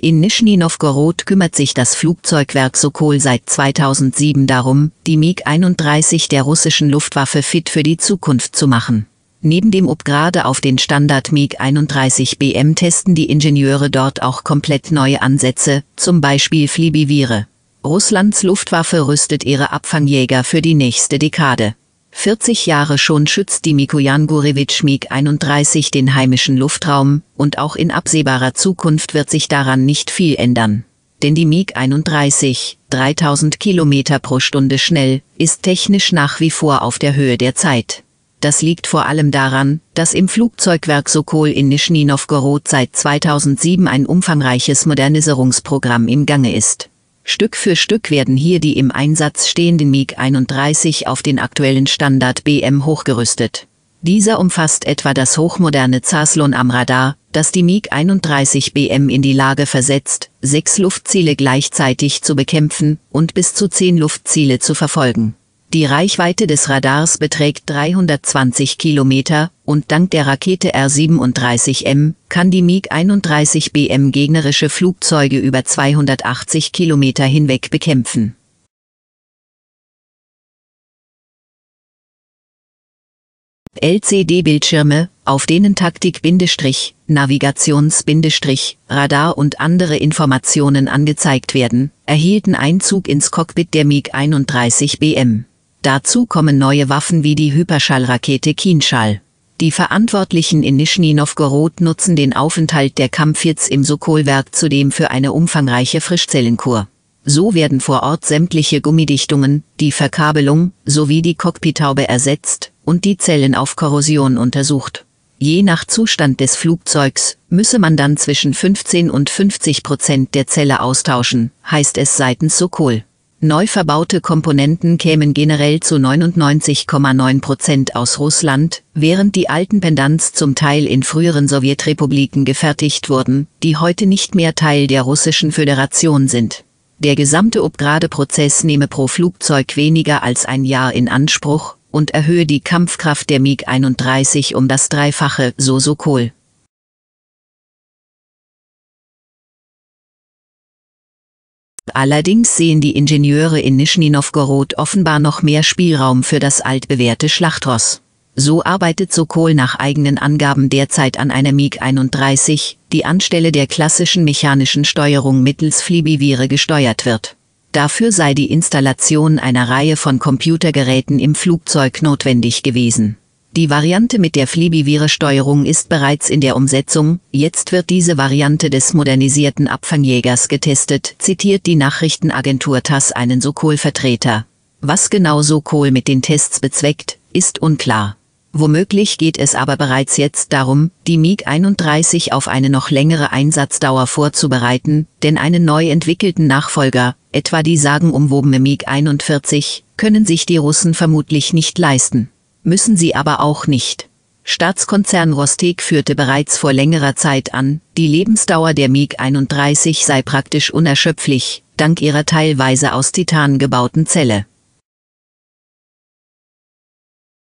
In Nischni Novgorod kümmert sich das Flugzeugwerk Sokol seit 2007 darum, die MiG-31 der russischen Luftwaffe fit für die Zukunft zu machen. Neben dem Upgrade auf den Standard MiG-31 BM testen die Ingenieure dort auch komplett neue Ansätze, zum Beispiel Flibivire. Russlands Luftwaffe rüstet ihre Abfangjäger für die nächste Dekade. 40 Jahre schon schützt die Mikoyan Gurevich MiG-31 den heimischen Luftraum, und auch in absehbarer Zukunft wird sich daran nicht viel ändern. Denn die MiG-31, 3000 Kilometer pro Stunde schnell, ist technisch nach wie vor auf der Höhe der Zeit. Das liegt vor allem daran, dass im Flugzeugwerk Sokol in Nischni Novgorod seit 2007 ein umfangreiches Modernisierungsprogramm im Gange ist Stück für Stück werden hier die im Einsatz stehenden MiG-31 auf den aktuellen Standard BM hochgerüstet. Dieser umfasst etwa das hochmoderne Zaslon am Radar, das die MiG-31 BM in die Lage versetzt, sechs Luftziele gleichzeitig zu bekämpfen und bis zu zehn Luftziele zu verfolgen. Die Reichweite des Radars beträgt 320 Kilometer und dank der Rakete R-37M kann die MiG-31BM gegnerische Flugzeuge über 280 Kilometer hinweg bekämpfen. LCD-Bildschirme, auf denen Taktik-, Navigations-, Radar und andere Informationen angezeigt werden, erhielten Einzug ins Cockpit der MiG-31 BM. Dazu kommen neue Waffen wie die Hyperschallrakete Kinschall. Die Verantwortlichen in Nischni Novgorod nutzen den Aufenthalt der Kampfjets im Sokolwerk zudem für eine umfangreiche Frischzellenkur. So werden vor Ort sämtliche Gummidichtungen, die Verkabelung sowie die Cockpitaube ersetzt und die Zellen auf Korrosion untersucht. Je nach Zustand des Flugzeugs müsse man dann zwischen 15 und 50 Prozent der Zelle austauschen, heißt es seitens Sokol. Neu verbaute Komponenten kämen generell zu 99,9 Prozent aus Russland, während die alten Pendants zum Teil in früheren Sowjetrepubliken gefertigt wurden, die heute nicht mehr Teil der russischen Föderation sind. Der gesamte Upgrade-Prozess nehme pro Flugzeug weniger als ein Jahr in Anspruch und erhöhe die Kampfkraft der MiG-31 um das Dreifache, so Sokol. Allerdings sehen die Ingenieure in Nischni Novgorod offenbar noch mehr Spielraum für das altbewährte Schlachtross. So arbeitet Sokol nach eigenen Angaben derzeit an einer MiG-31, die anstelle der klassischen mechanischen Steuerung mittels Flibivire gesteuert wird. Dafür sei die Installation einer Reihe von Computergeräten im Flugzeug notwendig gewesen die Variante mit der Flebivire-Steuerung ist bereits in der Umsetzung, jetzt wird diese Variante des modernisierten Abfangjägers getestet, zitiert die Nachrichtenagentur TASS einen Sokol-Vertreter. Was genau Sokol mit den Tests bezweckt, ist unklar. Womöglich geht es aber bereits jetzt darum, die MiG-31 auf eine noch längere Einsatzdauer vorzubereiten, denn einen neu entwickelten Nachfolger, etwa die sagenumwobene MiG-41, können sich die Russen vermutlich nicht leisten müssen sie aber auch nicht. Staatskonzern Rostec führte bereits vor längerer Zeit an, die Lebensdauer der MiG-31 sei praktisch unerschöpflich, dank ihrer teilweise aus Titan gebauten Zelle.